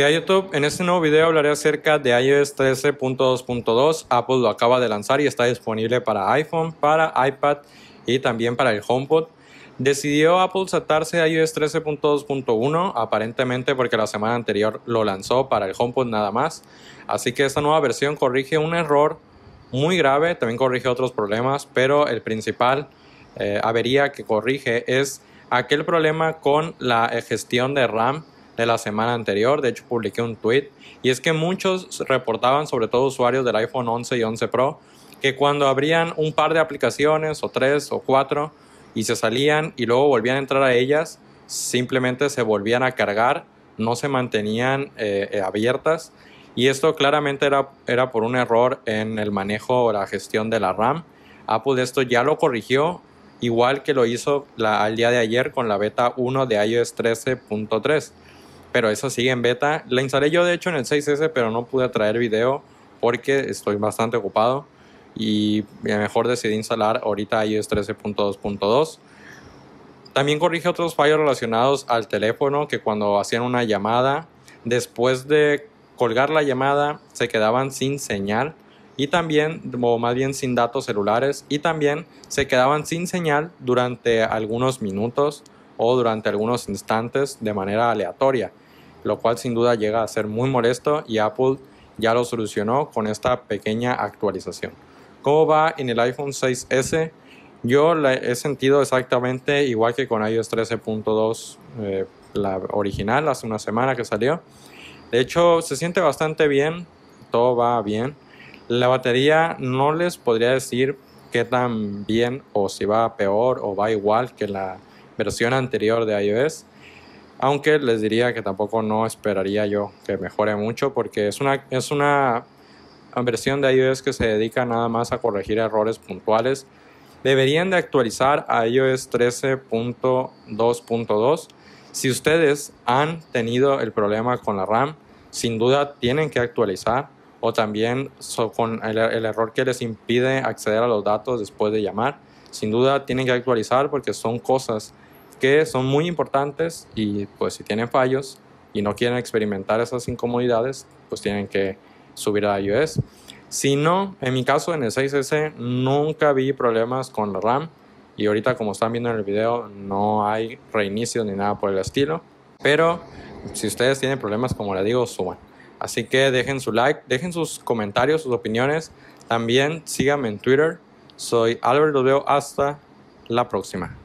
YouTube. En este nuevo video hablaré acerca de iOS 13.2.2. Apple lo acaba de lanzar y está disponible para iPhone, para iPad y también para el HomePod. Decidió Apple saltarse a iOS 13.2.1, aparentemente porque la semana anterior lo lanzó para el HomePod nada más. Así que esta nueva versión corrige un error muy grave, también corrige otros problemas, pero el principal eh, avería que corrige es aquel problema con la gestión de RAM de la semana anterior, de hecho publiqué un tweet, y es que muchos reportaban, sobre todo usuarios del iPhone 11 y 11 Pro, que cuando abrían un par de aplicaciones o tres o cuatro y se salían y luego volvían a entrar a ellas, simplemente se volvían a cargar, no se mantenían eh, eh, abiertas y esto claramente era, era por un error en el manejo o la gestión de la RAM. Apple esto ya lo corrigió, igual que lo hizo la, al día de ayer con la beta 1 de iOS 13.3 pero esa sigue en beta. La instalé yo de hecho en el 6S, pero no pude traer video porque estoy bastante ocupado y mejor decidí instalar ahorita iOS 13.2.2. También corrige otros fallos relacionados al teléfono que cuando hacían una llamada, después de colgar la llamada se quedaban sin señal y también, o más bien sin datos celulares, y también se quedaban sin señal durante algunos minutos o durante algunos instantes de manera aleatoria lo cual sin duda llega a ser muy molesto y Apple ya lo solucionó con esta pequeña actualización. ¿Cómo va en el iPhone 6S? Yo la he sentido exactamente igual que con iOS 13.2, eh, la original, hace una semana que salió. De hecho, se siente bastante bien, todo va bien. La batería no les podría decir qué tan bien o si va peor o va igual que la versión anterior de iOS. Aunque les diría que tampoco no esperaría yo que mejore mucho porque es una, es una versión de iOS que se dedica nada más a corregir errores puntuales. Deberían de actualizar a iOS 13.2.2. Si ustedes han tenido el problema con la RAM, sin duda tienen que actualizar o también con el, error que les impide acceder a los datos después de llamar. Sin duda tienen que actualizar porque son cosas que son muy importantes y pues si tienen fallos y no quieren experimentar esas incomodidades, pues tienen que subir a iOS. Si no, en mi caso en el 6S nunca vi problemas con la RAM y ahorita como están viendo en el video no hay reinicio ni nada por el estilo, pero si ustedes tienen problemas como les digo, suban. Así que dejen su like, dejen sus comentarios, sus opiniones. También síganme en Twitter. Soy Albert, los veo hasta la próxima.